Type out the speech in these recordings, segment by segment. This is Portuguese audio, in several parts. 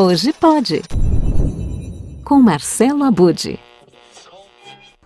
Hoje pode. Com Marcelo Abude.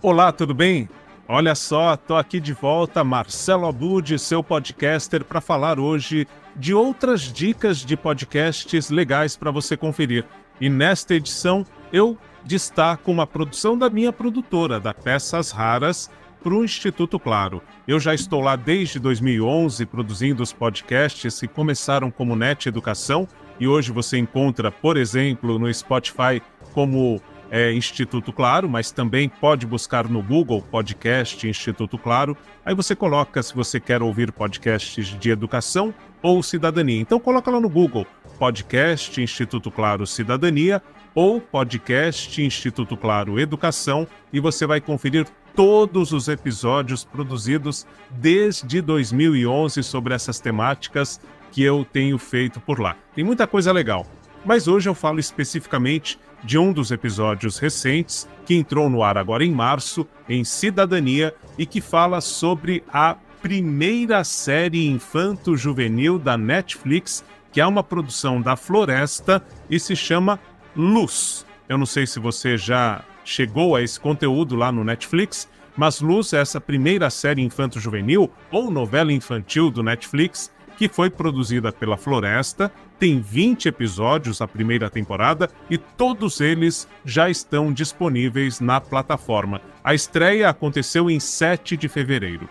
Olá, tudo bem? Olha só, tô aqui de volta, Marcelo Abude, seu podcaster, para falar hoje de outras dicas de podcasts legais para você conferir. E nesta edição eu destaco uma produção da minha produtora, da Peças Raras, para o Instituto Claro. Eu já estou lá desde 2011 produzindo os podcasts que começaram como NET Educação e hoje você encontra, por exemplo, no Spotify como é, Instituto Claro, mas também pode buscar no Google Podcast Instituto Claro. Aí você coloca se você quer ouvir podcasts de educação ou cidadania. Então coloca lá no Google Podcast Instituto Claro Cidadania ou Podcast Instituto Claro Educação e você vai conferir todos os episódios produzidos desde 2011 sobre essas temáticas que eu tenho feito por lá. Tem muita coisa legal. Mas hoje eu falo especificamente de um dos episódios recentes que entrou no ar agora em março, em Cidadania, e que fala sobre a primeira série infanto-juvenil da Netflix, que é uma produção da Floresta e se chama Luz. Eu não sei se você já chegou a esse conteúdo lá no Netflix, mas Luz é essa primeira série infanto-juvenil ou novela infantil do Netflix que foi produzida pela Floresta, tem 20 episódios a primeira temporada e todos eles já estão disponíveis na plataforma. A estreia aconteceu em 7 de fevereiro.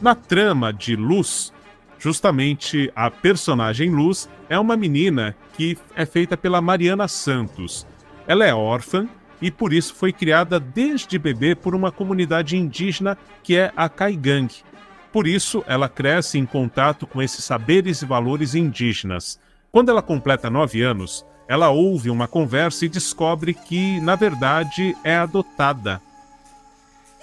Na trama de Luz, justamente a personagem Luz é uma menina que é feita pela Mariana Santos. Ela é órfã e por isso foi criada desde bebê por uma comunidade indígena que é a Kaigang, por isso, ela cresce em contato com esses saberes e valores indígenas. Quando ela completa nove anos, ela ouve uma conversa e descobre que, na verdade, é adotada.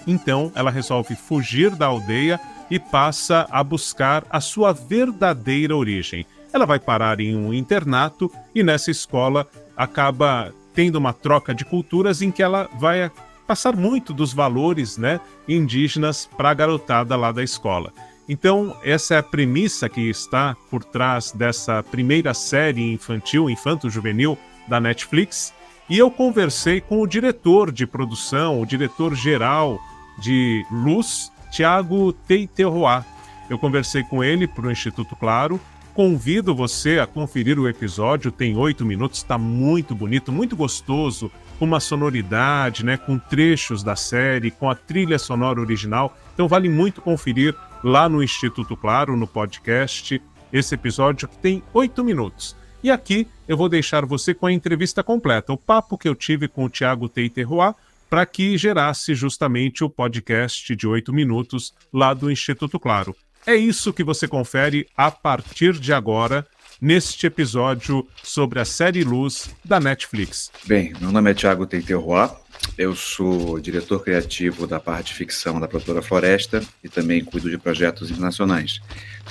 Então, ela resolve fugir da aldeia e passa a buscar a sua verdadeira origem. Ela vai parar em um internato e nessa escola acaba tendo uma troca de culturas em que ela vai passar muito dos valores né, indígenas para a garotada lá da escola. Então, essa é a premissa que está por trás dessa primeira série infantil, infanto-juvenil da Netflix. E eu conversei com o diretor de produção, o diretor geral de Luz, Tiago Teiterroa. Eu conversei com ele para o Instituto Claro. Convido você a conferir o episódio, tem oito minutos, está muito bonito, muito gostoso uma sonoridade, né, com trechos da série, com a trilha sonora original. Então vale muito conferir lá no Instituto Claro, no podcast, esse episódio que tem oito minutos. E aqui eu vou deixar você com a entrevista completa, o papo que eu tive com o Tiago Teiterroa, para que gerasse justamente o podcast de oito minutos lá do Instituto Claro. É isso que você confere a partir de agora neste episódio sobre a série Luz da Netflix. Bem, meu nome é Thiago Teiterroa, eu sou diretor criativo da parte ficção da produtora Floresta e também cuido de projetos internacionais.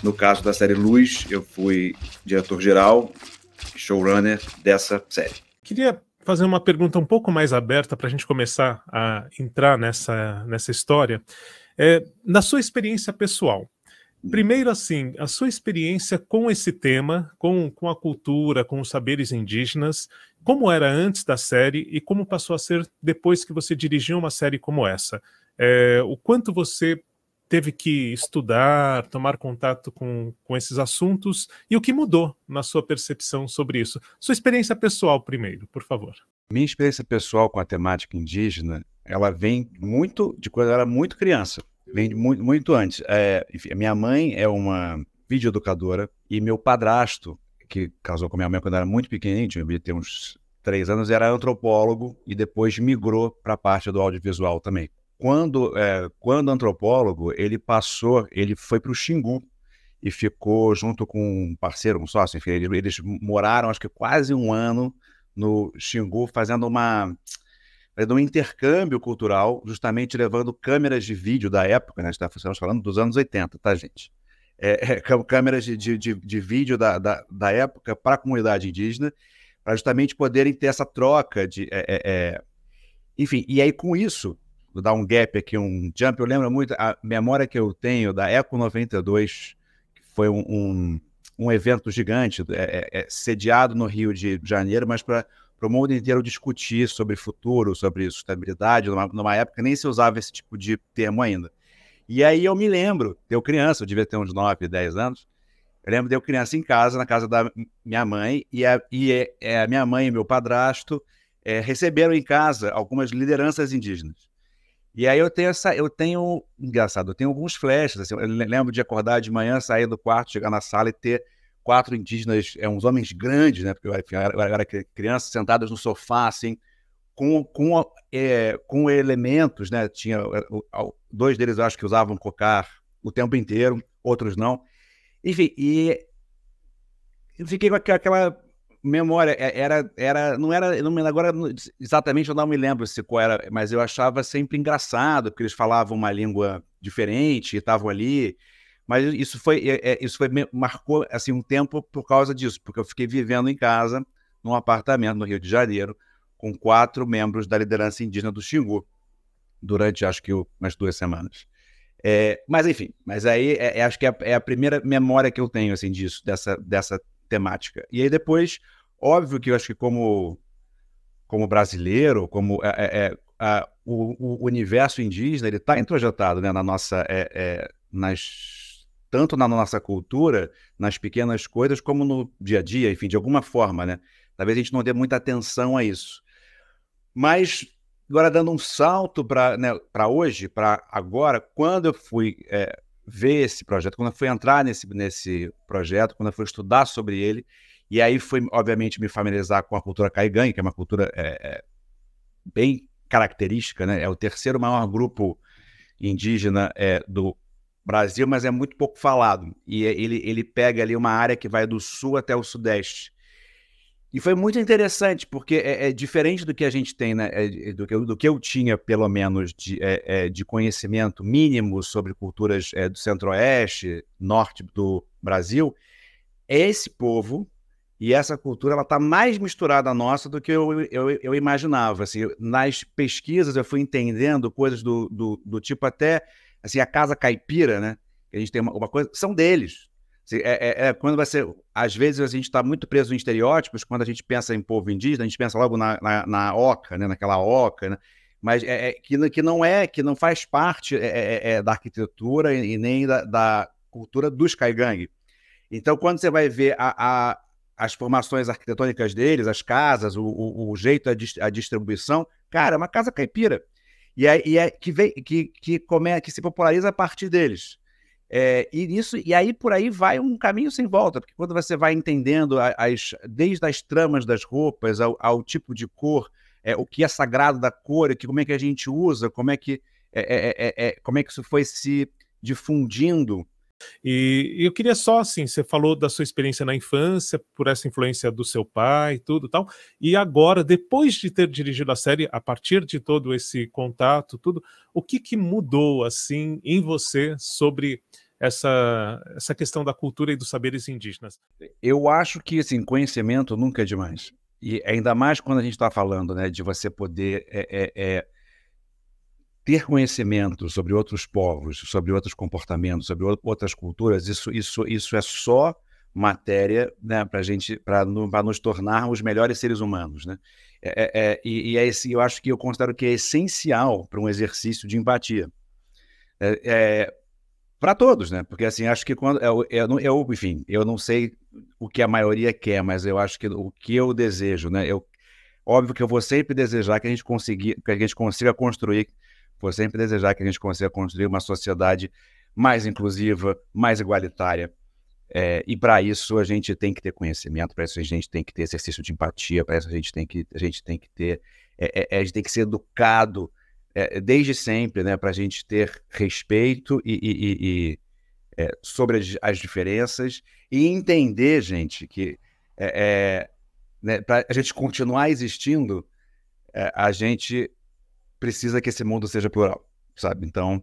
No caso da série Luz, eu fui diretor-geral, showrunner dessa série. Queria fazer uma pergunta um pouco mais aberta para a gente começar a entrar nessa, nessa história. É, na sua experiência pessoal, Primeiro, assim, a sua experiência com esse tema, com, com a cultura, com os saberes indígenas, como era antes da série e como passou a ser depois que você dirigiu uma série como essa? É, o quanto você teve que estudar, tomar contato com, com esses assuntos e o que mudou na sua percepção sobre isso? Sua experiência pessoal primeiro, por favor. Minha experiência pessoal com a temática indígena, ela vem muito de quando eu era muito criança. Vem muito, muito antes. É, enfim, minha mãe é uma videoeducadora e meu padrasto, que casou com minha mãe quando era muito pequenininho, tinha ter uns três anos, era antropólogo e depois migrou para a parte do audiovisual também. Quando, é, quando antropólogo, ele passou, ele foi para o Xingu e ficou junto com um parceiro, um sócio, enfim, eles, eles moraram acho que quase um ano no Xingu fazendo uma fazendo é, um intercâmbio cultural, justamente levando câmeras de vídeo da época, né? Tá estamos falando dos anos 80, tá, gente? É, é câmeras de, de, de vídeo da, da, da época para a comunidade indígena, para justamente poderem ter essa troca de. É, é, enfim, e aí com isso, vou dar um gap aqui, um jump, eu lembro muito, a memória que eu tenho da Eco 92, que foi um, um, um evento gigante, sediado no Rio de Janeiro, mas para para o mundo inteiro discutir sobre futuro, sobre sustentabilidade, numa, numa época nem se usava esse tipo de termo ainda. E aí eu me lembro, eu criança, eu devia ter uns 9, 10 anos, eu lembro de eu criança em casa, na casa da minha mãe, e a, e é, a minha mãe e meu padrasto é, receberam em casa algumas lideranças indígenas. E aí eu tenho essa, eu tenho, engraçado, eu tenho alguns flashes, assim, eu lembro de acordar de manhã, sair do quarto, chegar na sala e ter quatro indígenas, é, uns homens grandes, né? Porque eu, enfim, eu, era, eu era, criança, sentados no sofá, assim, com, com, é, com elementos, né? Tinha é, dois deles, eu acho que usavam cocar o tempo inteiro, outros não. Enfim, e eu fiquei com aquela memória é, era era não era não, agora exatamente eu não me lembro se qual era mas eu achava sempre engraçado porque eles falavam uma língua diferente estavam ali mas isso foi, é, é isso foi, marcou assim, um tempo por causa disso, porque eu fiquei vivendo em casa, num apartamento no Rio de Janeiro, com quatro membros da liderança indígena do Xingu, durante acho que umas duas semanas. É, mas enfim, mas aí é, é acho que a, é, é a, primeira memória que eu tenho assim disso, dessa, dessa temática. E aí depois, óbvio que eu acho que como, como brasileiro, como é, a, o, o, universo indígena, ele está introjetado né, na nossa, nas tanto na nossa cultura, nas pequenas coisas, como no dia a dia, enfim, de alguma forma, né? Talvez a gente não dê muita atenção a isso. Mas, agora, dando um salto para né, hoje, para agora, quando eu fui é, ver esse projeto, quando eu fui entrar nesse, nesse projeto, quando eu fui estudar sobre ele, e aí fui, obviamente, me familiarizar com a cultura Caigangue, que é uma cultura é, é, bem característica, né? É o terceiro maior grupo indígena é, do Brasil, mas é muito pouco falado. E é, ele, ele pega ali uma área que vai do sul até o sudeste. E foi muito interessante, porque é, é diferente do que a gente tem, né? É, é do, que eu, do, que eu, tinha, pelo menos, de, é, é de conhecimento mínimo sobre culturas do centro-oeste, norte do Brasil. Esse povo e essa cultura ela está mais misturada à nossa do que eu, eu, eu, imaginava. Assim, nas pesquisas, eu fui entendendo coisas do, do, do tipo até assim, a casa caipira, né? Que a gente tem uma, uma coisa, são deles. Assim, é, é, é, quando às vezes a gente está muito preso em estereótipos, quando a gente pensa em povo indígena, a gente pensa logo na, na, na oca, né? naquela oca, né? mas é, é, que, que não é, que não faz parte é, é, é da arquitetura e, nem da, da cultura dos caigangue. Então, quando você vai ver a, a, as formações arquitetônicas deles, as casas, o, o, o jeito, a, a distribuição, cara, é uma casa caipira e, é, e é, que, vem, que, que, come, que se populariza a partir deles. É, e, isso, e aí por aí vai um caminho sem volta, porque quando você vai entendendo as, desde as tramas das roupas ao, ao tipo de cor, é, o que é sagrado da cor, que, como é que a gente usa, como é que, é, é, é, é como é que isso foi se difundindo e eu queria só, assim, você falou da sua experiência na infância, por essa influência do seu pai e tudo tal, e agora, depois de ter dirigido a série, a partir de todo esse contato, tudo, o que que mudou, assim, em você sobre essa, essa questão da cultura e dos saberes indígenas? Eu acho que, assim, conhecimento nunca é demais. E ainda mais quando a gente está falando, né, de você poder... É, é, é ter conhecimento sobre outros povos, sobre outros comportamentos, sobre outras culturas, isso, isso, isso é só matéria né, para gente para nos tornarmos melhores seres humanos, né? É, é, é, e, e é esse, eu acho que eu considero que é essencial para um exercício de empatia. É, é, para todos, né? Porque assim, acho que quando eu, é eu, é, eu, enfim, eu não sei o que a maioria quer, mas eu acho que o que eu desejo, né? Eu, óbvio que eu vou sempre desejar que a gente consiga, que a gente consiga construir por sempre desejar que a gente consiga construir uma sociedade mais inclusiva, mais igualitária. É, e para isso a gente tem que ter conhecimento, para isso a gente tem que ter exercício de empatia, para isso a gente tem que, a gente tem que ter, é, é, é a gente tem que ser educado é, desde sempre, né, para a gente ter respeito e, e, e é, sobre as, as, diferenças e entender, gente, que é, é, né, para a gente continuar existindo, é, a gente precisa que esse mundo seja plural, sabe? Então.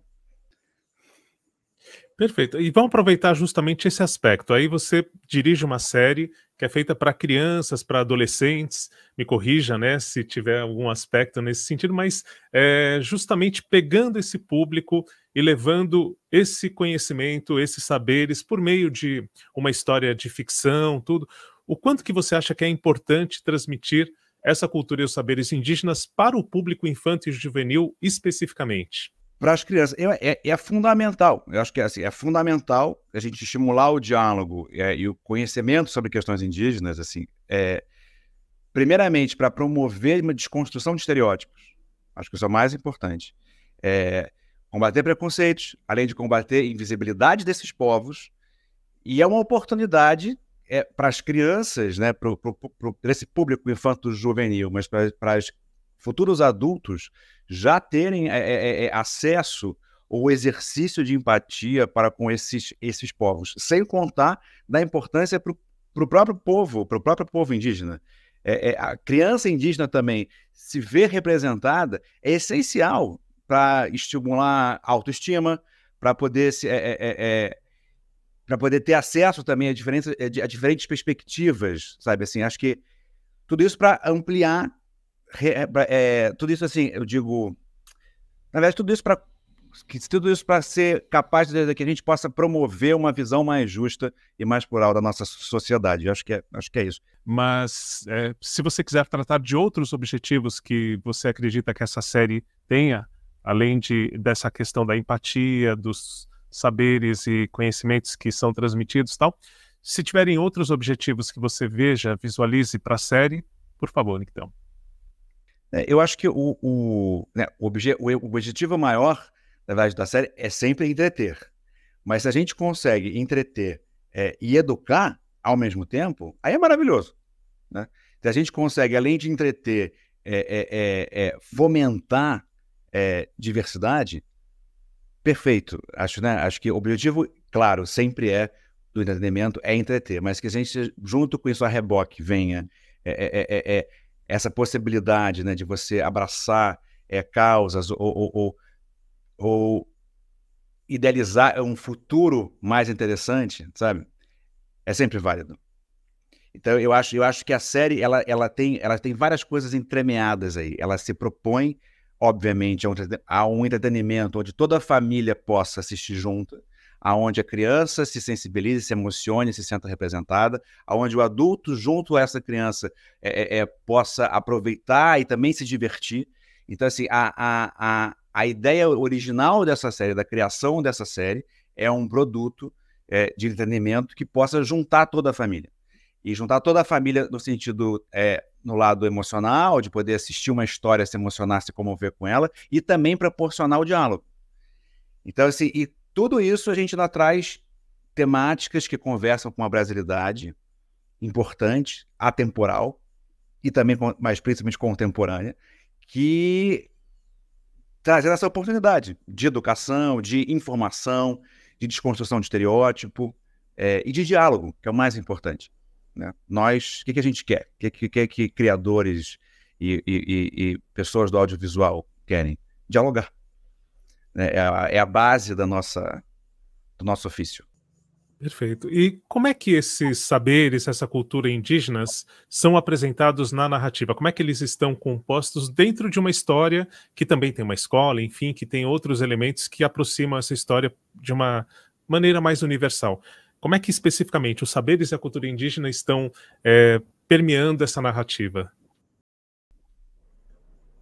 Perfeito. E vamos aproveitar justamente esse aspecto. Aí você dirige uma série que é feita para crianças, para adolescentes. Me corrija, né, se tiver algum aspecto nesse sentido, mas é, justamente pegando esse público e levando esse conhecimento, esses saberes por meio de uma história de ficção, tudo. O quanto que você acha que é importante transmitir essa cultura e os saberes indígenas para o público infantil e juvenil especificamente? Para as crianças, é, é, é, fundamental. Eu acho que é, assim, é fundamental a gente estimular o diálogo é, e o conhecimento sobre questões indígenas, assim, é, primeiramente para promover uma desconstrução de estereótipos. Acho que isso é o mais importante. É, combater preconceitos, além de combater invisibilidade desses povos, e é uma oportunidade é, para as crianças, né, para esse público infanto-juvenil, mas para os futuros adultos já terem é é, é, é, acesso ou exercício de empatia para com esses, esses povos, sem contar da importância para o próprio povo, para o próprio povo indígena. É, é, a criança indígena também se ver representada é essencial para estimular autoestima, para poder se, é, é, para poder ter acesso também a, eh, a diferentes perspectivas, sabe? Assim, acho que tudo isso para ampliar, é, tudo isso assim, eu digo, na verdade, tudo isso para que tudo isso para ser capaz de, que a gente possa promover uma visão mais justa e mais plural da nossa sociedade. Eu acho que é, acho que é isso. Mas é, se você quiser tratar de outros objetivos que você acredita que essa série tenha, além de dessa questão da empatia, dos saberes e conhecimentos que são transmitidos tal. Se tiverem outros objetivos que você veja, visualize para a série, por favor, então. É, eu acho que o, o, né, o, obje, o, o objetivo maior, na verdade, da série é sempre entreter. Mas se a gente consegue entreter é, e educar ao mesmo tempo, aí é maravilhoso. Né? Se a gente consegue, além de entreter, é, é, é, é fomentar diversidade, perfeito. Acho, né? Acho que o objetivo, claro, sempre é do entretenimento é entreter, mas que a gente, junto com isso, a reboque venha é, é, é, é, é essa possibilidade né, de você abraçar é, causas ou, ou, ou, ou, idealizar um futuro mais interessante, sabe? É sempre válido. Então eu acho, eu acho que a série ela, ela, tem, ela tem várias coisas entremeadas aí. Ela se propõe obviamente, é há um entretenimento onde toda a família possa assistir junto, aonde a criança se sensibilize, se emocione, se sinta representada, aonde o adulto junto a essa criança é, é, é, possa aproveitar e também se divertir. Então, assim, a, a, a, a ideia original dessa série, da criação dessa série, é um produto é, de entretenimento que possa juntar toda a família. E juntar toda a família no sentido é, no lado emocional, de poder assistir uma história, se emocionar, se comover com ela, e também proporcionar o diálogo. Então, assim, e tudo isso a gente ainda traz temáticas que conversam com a brasilidade importante, atemporal, e também, mais principalmente contemporânea, que trazendo essa oportunidade de educação, de informação, de desconstrução de estereótipo é, e de diálogo, que é o mais importante. Né? Nós, o que, que, a gente quer? O que, que, que criadores e, e, e, pessoas do audiovisual querem? Dialogar. Né? É a, é a base da nossa, do nosso ofício. Perfeito. E como é que esses saberes, essa cultura indígenas são apresentados na narrativa? Como é que eles estão compostos dentro de uma história que também tem uma escola, enfim, que tem outros elementos que aproximam essa história de uma maneira mais universal? Como é que especificamente os saberes da cultura indígena estão é, permeando essa narrativa?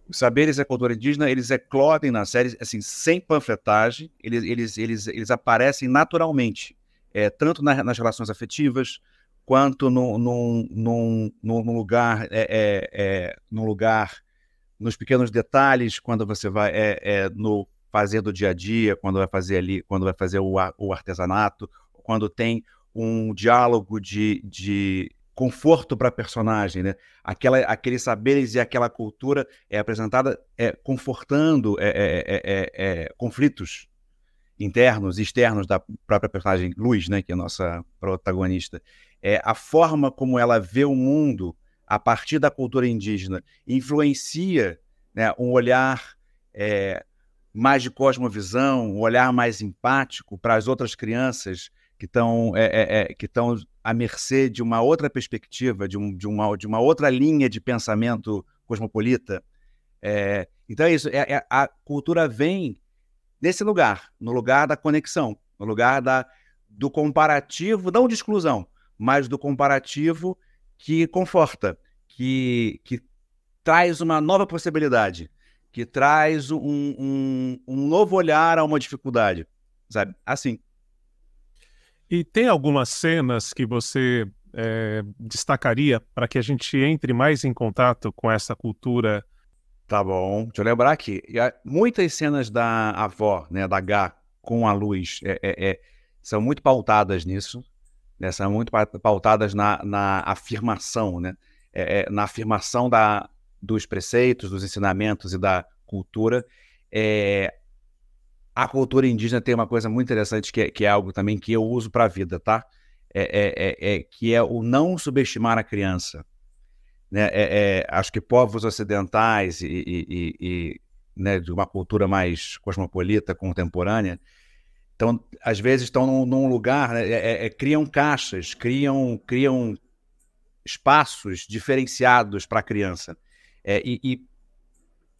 Os saberes da cultura indígena, eles eclodem na série, assim, sem panfletagem, eles, eles, eles, eles aparecem naturalmente, é, tanto na, nas relações afetivas, quanto num, lugar, é, é, é lugar, nos pequenos detalhes, quando você vai é, é, no fazer do dia a dia, quando vai fazer ali, quando vai fazer o, o artesanato, quando tem um diálogo de, de conforto para a personagem, né? Aquela, aqueles saberes e aquela cultura é apresentada é, confortando é, é, é, é, é conflitos internos e externos da própria personagem Luz, né? Que é a nossa protagonista. É, a forma como ela vê o mundo a partir da cultura indígena influencia né, um olhar mais de cosmovisão, um olhar mais empático para as outras crianças que estão é, é, é, que estão à mercê de uma outra perspectiva, de, um, de, uma, de uma outra linha de pensamento cosmopolita. É, então é isso, é, é, a cultura vem nesse lugar, no lugar da conexão, no lugar da, do comparativo, não de exclusão, mas do comparativo que conforta, que, que traz uma nova possibilidade, que traz um, um, um novo olhar a uma dificuldade, sabe? Assim. E tem algumas cenas que você é, destacaria para que a gente entre mais em contato com essa cultura? Tá bom. Deixa eu lembrar aqui. Muitas cenas da avó, né, da H, com a luz, é, é, é, são muito pautadas nisso. Né, são muito pautadas na, na afirmação, né? É, é, na afirmação da, dos preceitos, dos ensinamentos e da cultura. É, a cultura indígena tem uma coisa muito interessante que é, que é algo também que eu uso para a vida, tá? É, é, é, é, que é o não subestimar a criança. Né? É, é, acho que povos ocidentais e, e, e né, de uma cultura mais cosmopolita, contemporânea, então, às vezes estão num, num lugar, né, criam caixas, criam, criam espaços diferenciados para a criança. E,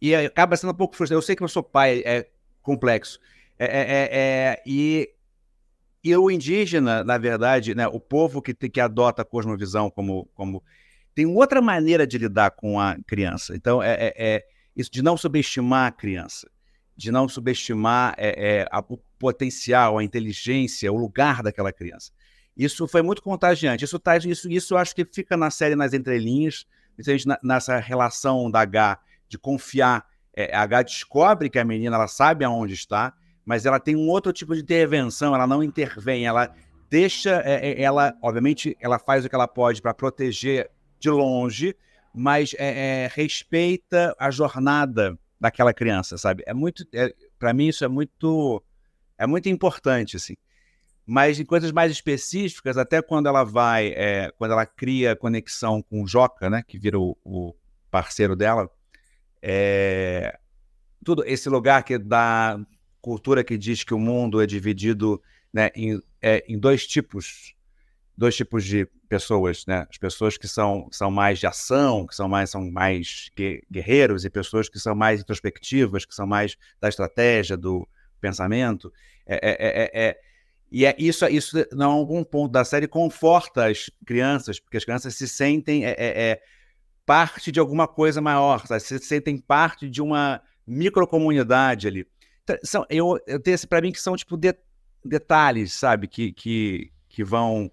e, acaba sendo um pouco frustrante. Eu sei que eu sou pai, é complexo. É, é, é, é, e, e o indígena, na verdade, né, o povo que, que adota a cosmovisão como, como. tem outra maneira de lidar com a criança. Então, é, é, é isso de não subestimar a criança, de não subestimar é, a, o potencial, a inteligência, o lugar daquela criança. Isso foi muito contagiante. Isso, tá, isso, isso acho que fica na série nas entrelinhas, nessa relação da H de confiar é, a H descobre que a menina ela sabe aonde está, mas ela tem um outro tipo de intervenção, ela não intervém, ela deixa, é, é ela, obviamente, ela faz o que ela pode para proteger de longe, mas é, é, respeita a jornada daquela criança, sabe? É muito, é, para mim isso é muito, é muito importante, assim. Mas em coisas mais específicas, até quando ela vai, quando ela cria conexão com o Joca, né, que vira o, o parceiro dela, é, tudo esse lugar que da cultura que diz que o mundo é dividido né, em, é, em dois tipos, dois tipos de pessoas, né? As pessoas que são, são mais de ação, que são mais são mais guerreiros e pessoas que são mais introspectivas, que são mais da estratégia, do pensamento. É, é, é, é, é e é isso, isso, em é algum ponto da série, conforta as crianças, porque as crianças se sentem parte de alguma coisa maior, sabe? Vocês se sentem parte de uma microcomunidade ali. Então, são, eu, eu tenho para mim que são tipo de, detalhes, sabe, que, que, que vão.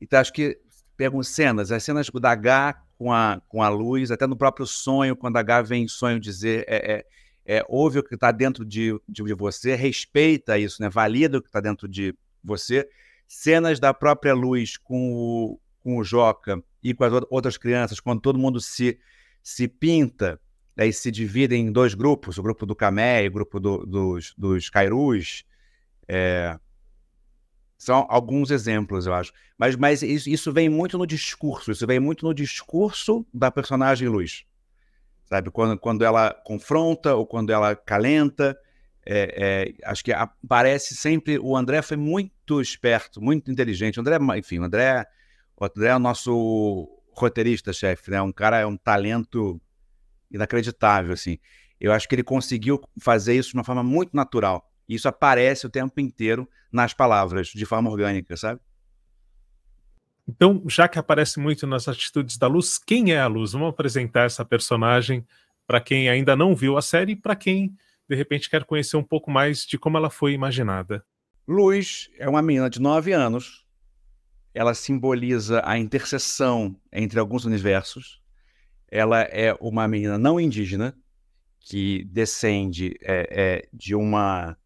Então, acho que pegam cenas, as cenas da H com a, com a luz, até no próprio sonho, quando a H vem sonho dizer. É, é, é, ouve o que está dentro de, de, de, você, respeita isso, né? valida o que está dentro de você. Cenas da própria luz com o, com o Joca e com as outras crianças, quando todo mundo se, se pinta, e se divide em dois grupos, o grupo do Camé e o grupo do, dos, dos Cairus. É... São alguns exemplos, eu acho. Mas, mas isso, isso vem muito no discurso, isso vem muito no discurso da personagem Luz. Sabe? Quando, quando ela confronta ou quando ela calenta. É, é, acho que aparece sempre. O André foi muito esperto, muito inteligente. O André, é enfim, o André é o André é o nosso roteirista, chefe, né? Um cara é um talento inacreditável, assim. Eu acho que ele conseguiu fazer isso de uma forma muito natural. isso aparece o tempo inteiro nas palavras, de forma orgânica, sabe? Então, já que aparece muito nas atitudes da luz, quem é a luz? Vamos apresentar essa personagem para quem ainda não viu a série e para quem, de repente, quer conhecer um pouco mais de como ela foi imaginada. Luz é uma menina de 9 anos ela simboliza a interseção entre alguns universos. Ela é uma menina não indígena que descende é, é, de uma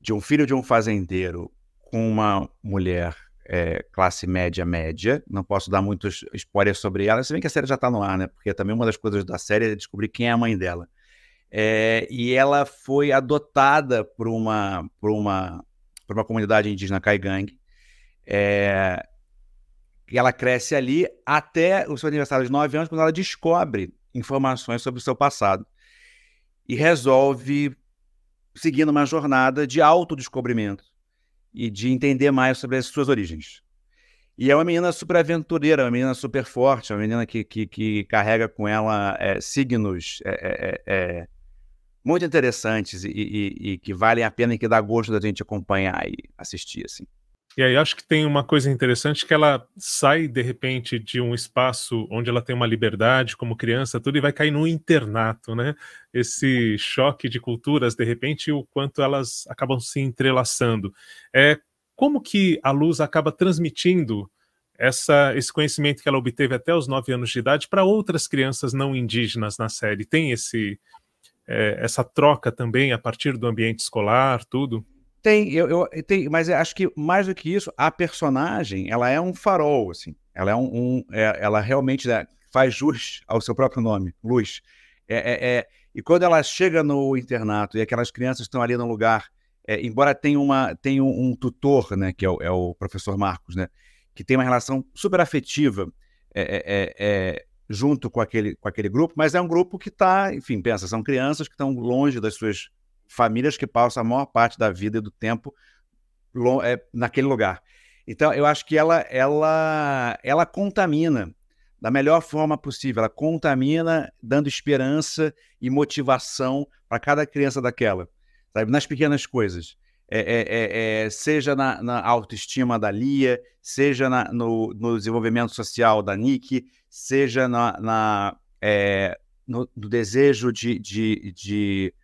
de um filho de um fazendeiro com uma mulher é, classe média média. Não posso dar muitos spoilers sobre ela, se bem que a série já está no ar, né? Porque também uma das coisas da série é descobrir quem é a mãe dela. É, e ela foi adotada por uma, por uma, por uma comunidade indígena Kaigang é... E ela cresce ali até o seu aniversário de 9 anos, quando ela descobre informações sobre o seu passado. E resolve seguir uma jornada de autodescobrimento e de entender mais sobre as suas origens. E é uma menina super aventureira, é uma menina super forte, é uma menina que, que, que carrega com ela é, signos é, é, é, muito interessantes e, e, e, que valem a pena e que dá gosto da gente acompanhar e assistir, assim. E aí acho que tem uma coisa interessante que ela sai de repente de um espaço onde ela tem uma liberdade como criança, tudo e vai cair num internato, né? Esse choque de culturas de repente e o quanto elas acabam se entrelaçando. É como que a luz acaba transmitindo essa, esse conhecimento que ela obteve até os nove anos de idade para outras crianças não indígenas na série? Tem esse é, essa troca também a partir do ambiente escolar, tudo? Tem, eu, eu tem, mas acho que mais do que isso, a personagem, ela é um farol, assim. Ela é um, um é, ela realmente né, faz jus ao seu próprio nome, luz. É, é, é, e quando ela chega no internato e aquelas crianças estão ali no lugar, é, embora tenha uma, tem um, um tutor, né, que é o, é o, professor Marcos, né, que tem uma relação super afetiva, é, junto com aquele, com aquele grupo, mas é um grupo que está, enfim, pensa, são crianças que estão longe das suas famílias que passam a maior parte da vida e do tempo é, naquele lugar. Então, eu acho que ela, ela, ela contamina da melhor forma possível. Ela contamina, dando esperança e motivação para cada criança daquela, sabe? Nas pequenas coisas. É, é, é, é, seja na, na, autoestima da Lia, seja na, no, no, desenvolvimento social da Nick, seja na, na é, no, no, desejo de, de, de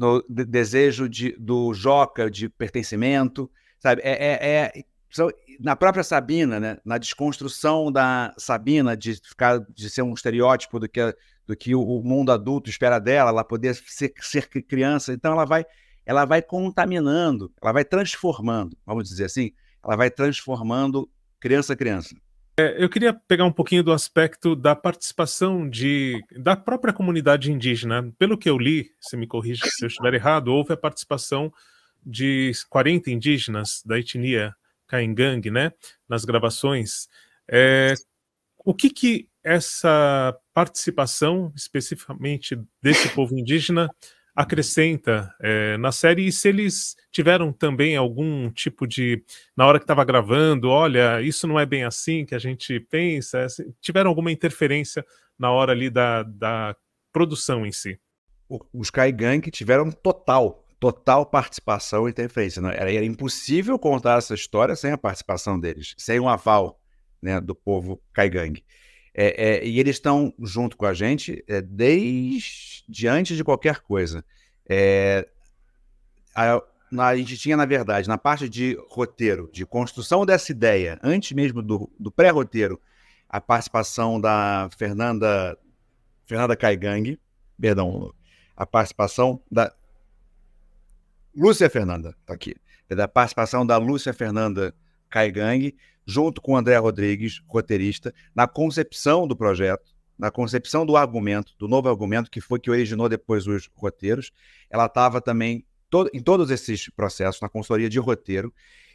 no desejo de, do Joca de pertencimento, sabe? É, é, é, na própria Sabina, né? na desconstrução da Sabina de ficar de ser um estereótipo do que, do que o mundo adulto espera dela, ela poder ser, ser criança, então ela vai ela vai contaminando, ela vai transformando, vamos dizer assim, ela vai transformando criança a criança. É, eu queria pegar um pouquinho do aspecto da participação de, da própria comunidade indígena. Pelo que eu li, se me corrija se eu estiver errado, houve a participação de 40 indígenas da etnia Kaingang, né, nas gravações. É, o que que essa participação, especificamente desse povo indígena, acrescenta é, na série e se eles tiveram também algum tipo de na hora que estava gravando, olha, isso não é bem assim que a gente pensa, eh, tiveram alguma interferência na hora ali da, da produção em si. Os Kai Gang tiveram total, total participação e interferência. Né? Era, era, impossível contar essa história sem a participação deles, sem o um aval né, do povo Kai Gang. É, é, e eles estão junto com a gente é, desde antes de qualquer coisa. É, a, a, gente tinha, na verdade, na parte de roteiro, de construção dessa ideia, antes mesmo do, do pré-roteiro, a participação da Fernanda Fernanda Caigang, perdão, a participação da Lúcia Fernanda, tá aqui, da participação da Lúcia Fernanda Caigang, junto com o André Rodrigues, roteirista, na concepção do projeto, na concepção do argumento, do novo argumento, que foi que originou depois os roteiros. Ela estava também todo, em todos esses processos, na consultoria de roteiro,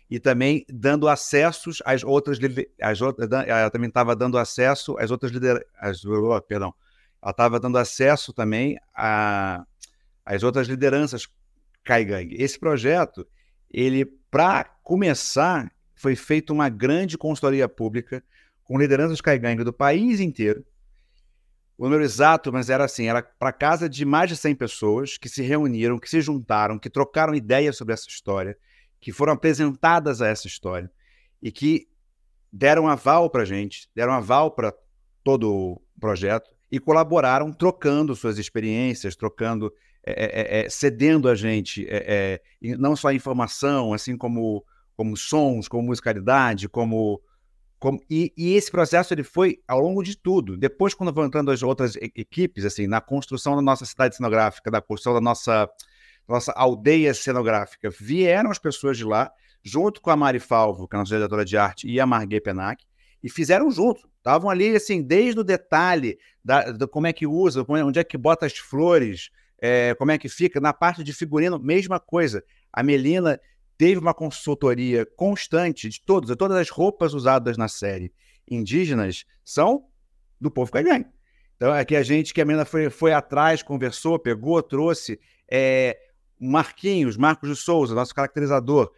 e também dando acessos às outras. Às outras ela também estava dando acesso às outras lideranças. Oh, perdão. Ela estava dando acesso também a, às outras lideranças Caigang. Esse projeto, ele, para começar, foi feita uma grande consultoria pública com lideranças caigangue do país inteiro. O número exato, mas era assim, era para casa de mais de 100 pessoas que se reuniram, que se juntaram, que trocaram ideias sobre essa história, que foram apresentadas a essa história e que deram aval para a gente, deram aval para todo o projeto e colaboraram trocando suas experiências, trocando, é, é, é, é cedendo a gente é, não só a informação, assim como como sons, como musicalidade, como. como e, e, esse processo ele foi ao longo de tudo. Depois, quando vão entrando as outras equipes, assim, na construção da nossa cidade cenográfica, da construção da nossa, nossa aldeia cenográfica, vieram as pessoas de lá, junto com a Mari Falvo, que é a nossa diretora de arte, e a Marguerite Penac, e fizeram junto. Estavam ali, assim, desde o detalhe da, da, como é que usa, é, onde é que bota as flores, é, como é que fica. Na parte de figurino, mesma coisa. A Melina teve uma consultoria constante de todos, todas as roupas usadas na série indígenas são do povo caigangue. Então é que a gente, que a menina foi, foi atrás, conversou, pegou, trouxe. É, Marquinhos, Marcos de Souza, nosso caracterizador,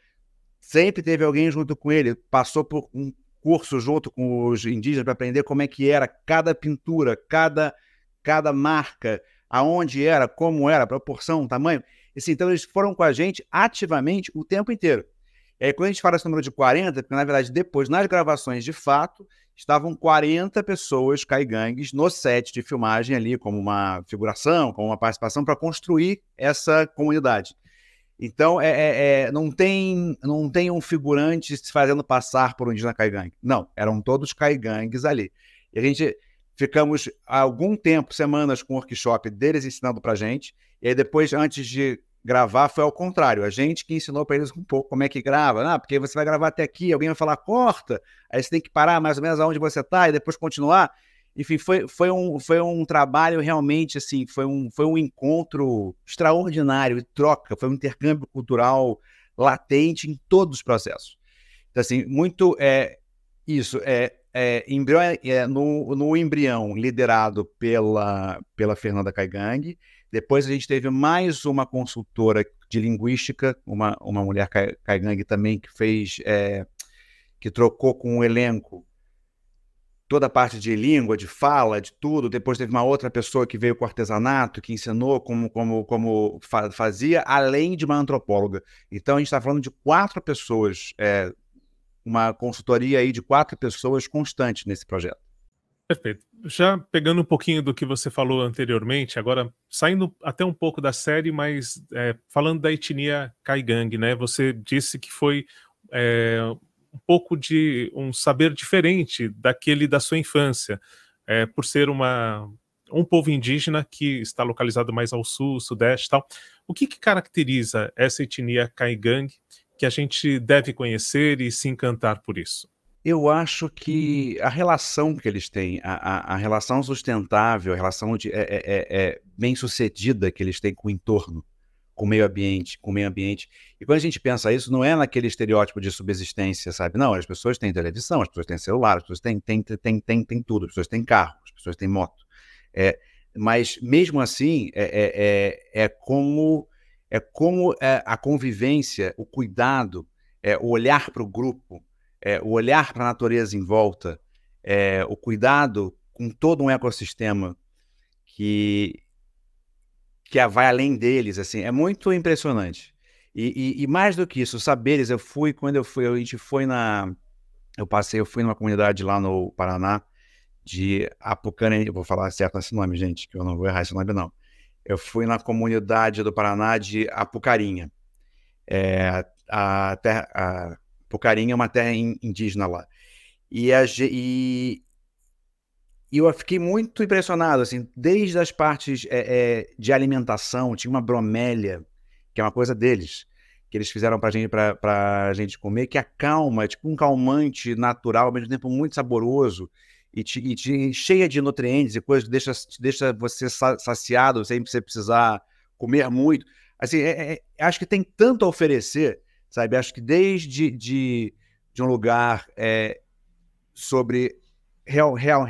sempre teve alguém junto com ele, passou por um curso junto com os indígenas para aprender como é que era cada pintura, cada, cada marca, aonde era, como era, proporção, tamanho. Assim, então, eles foram com a gente ativamente o tempo inteiro. E aí, quando a gente fala esse número de 40, porque na verdade, depois, nas gravações de fato, estavam 40 pessoas caigangues no set de filmagem ali, como uma figuração, como uma participação, para construir essa comunidade. Então, é, é, é, não, tem, não tem um figurante se fazendo passar por um indígena caigangue. Não, eram todos caigangues ali. E a gente ficamos algum tempo, semanas, com o workshop deles ensinando para gente. E aí depois, antes de gravar foi ao contrário. A gente que ensinou para eles um pouco como é que grava, ah, porque você vai gravar até aqui, alguém vai falar corta, aí você tem que parar mais ou menos aonde você está e depois continuar. Enfim, foi, foi, um, foi um trabalho realmente assim, foi um, foi um encontro extraordinário, troca, foi um intercâmbio cultural latente em todos os processos. Então, assim, muito é isso, é, é, embrião, é, é no, no embrião liderado pela, pela Fernanda Caigang, depois a gente teve mais uma consultora de linguística, uma, uma mulher caigangue também, que fez, é, que trocou com o elenco toda a parte de língua, de fala, de tudo. Depois teve uma outra pessoa que veio com artesanato, que ensinou como, como, como fazia, além de uma antropóloga. Então a gente está falando de quatro pessoas, é, uma consultoria aí de quatro pessoas constante nesse projeto. Perfeito. Já pegando um pouquinho do que você falou anteriormente, agora saindo até um pouco da série, mas é, falando da etnia Kaigang, né? Você disse que foi é, um pouco de um saber diferente daquele da sua infância, é, por ser uma um povo indígena que está localizado mais ao sul, sudeste, tal. O que, que caracteriza essa etnia Kaigang que a gente deve conhecer e se encantar por isso? eu acho que uhum. a relação que eles têm, a, a, a relação sustentável, a relação de, é, é, é, é, bem sucedida que eles têm com o entorno, com o meio ambiente, com o meio ambiente. E quando a gente pensa isso, não é naquele estereótipo de subsistência, sabe? Não, as pessoas têm televisão, as pessoas têm celular, as pessoas têm, têm, têm, têm, têm tudo, as pessoas têm carro, as pessoas têm moto. É, mas mesmo assim, é, é, é, é como, é como é, a convivência, o cuidado, o olhar para o grupo, é, o olhar para a natureza em volta, é, o cuidado com todo um ecossistema que que vai além deles, assim, é muito impressionante. E, e, e mais do que isso, saberes, eu fui, quando eu fui, a gente foi na, eu passei, eu fui numa comunidade lá no Paraná, de Apucana, eu vou falar certo esse nome, gente, que eu não vou errar esse nome, não. Eu fui na comunidade do Paraná de Apucarinha. É, a, terra, a, carinho é uma terra indígena lá. E, a, e, e eu fiquei muito impressionado, assim, desde as partes é, é, de alimentação, tinha uma bromélia, que é uma coisa deles, que eles fizeram para gente, pra, gente comer, que acalma, é, é tipo um calmante natural, ao mesmo tempo muito saboroso, e, te, e te, cheia de nutrientes e coisas que deixa, deixa você saciado sem você precisar comer muito. Assim, é, é, é, acho que tem tanto a oferecer sabe? Acho que desde de, de um lugar é, sobre real, real,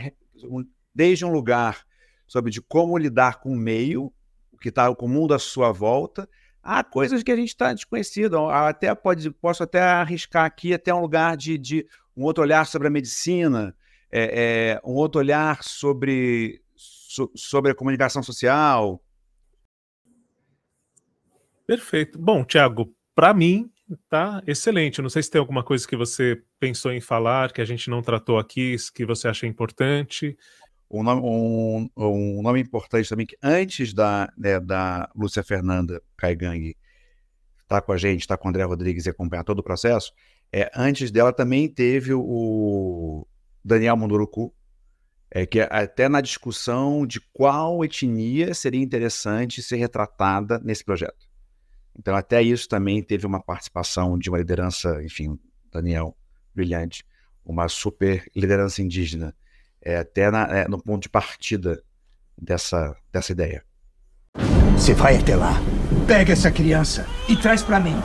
desde um lugar sobre de como lidar com o meio, o que está com o mundo à sua volta, há coisas que a gente está desconhecido. Até pode, posso até arriscar aqui até um lugar de, de um outro olhar sobre a medicina, é, é, um outro olhar sobre, so, sobre a comunicação social. Perfeito. Bom, Tiago, para mim, Tá excelente. Não sei se tem alguma coisa que você pensou em falar, que a gente não tratou aqui, que você acha importante. Um nome, um, um nome importante também, que antes da, né, da Lúcia Fernanda Caigangue estar tá com a gente, estar tá com o André Rodrigues e acompanhar todo o processo, é, antes dela também teve o Daniel Munduruku, é, que é até na discussão de qual etnia seria interessante ser retratada nesse projeto. Então, até isso também teve uma participação de uma liderança, enfim, Daniel, brilhante, uma super liderança indígena, é, até na, é, no ponto de partida dessa, dessa ideia. Você vai até lá, pega essa criança e traz para mim.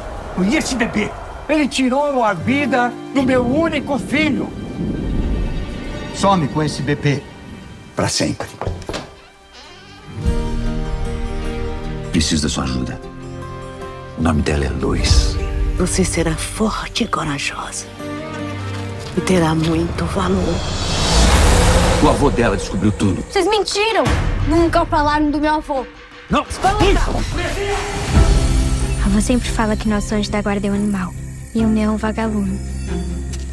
E esse bebê? Ele tirou a vida do meu único filho. Some com esse bebê. Para sempre. Preciso da sua ajuda. O nome dela é Luz. Você será forte e corajosa. E terá muito valor. O avô dela descobriu tudo. Vocês mentiram! Nunca falaram do meu avô. Não! A avó sempre fala que nosso anjo da guarda é um animal. E o meu é um vagalume.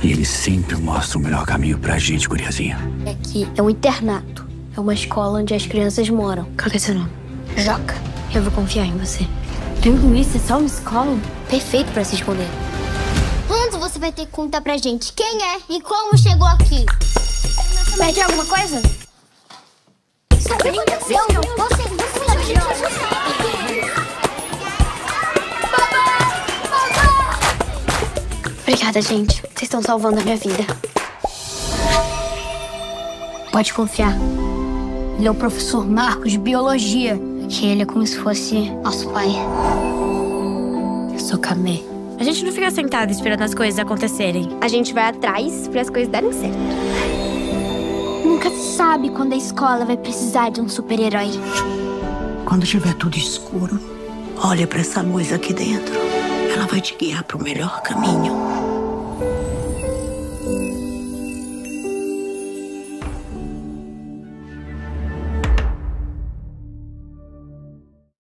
E ele sempre mostra o melhor caminho pra gente, guriazinha. Aqui é, é um internato. É uma escola onde as crianças moram. Qual que é seu nome? Joca. Eu vou confiar em você. Tudo isso é só um escola perfeito para se esconder. Quando você vai ter que contar pra gente quem é e como chegou aqui? Perdi alguma coisa? Sabe o que aconteceu? Obrigada, gente. Vocês estão salvando a minha vida. Pode confiar. Ele é o professor Marcos de Biologia que ele é como se fosse nosso pai. Eu sou Kamei. A gente não fica sentado esperando as coisas acontecerem. A gente vai atrás para as coisas darem certo. Nunca sabe quando a escola vai precisar de um super-herói. Quando tiver tudo escuro, olha para essa luz aqui dentro. Ela vai te guiar para o melhor caminho.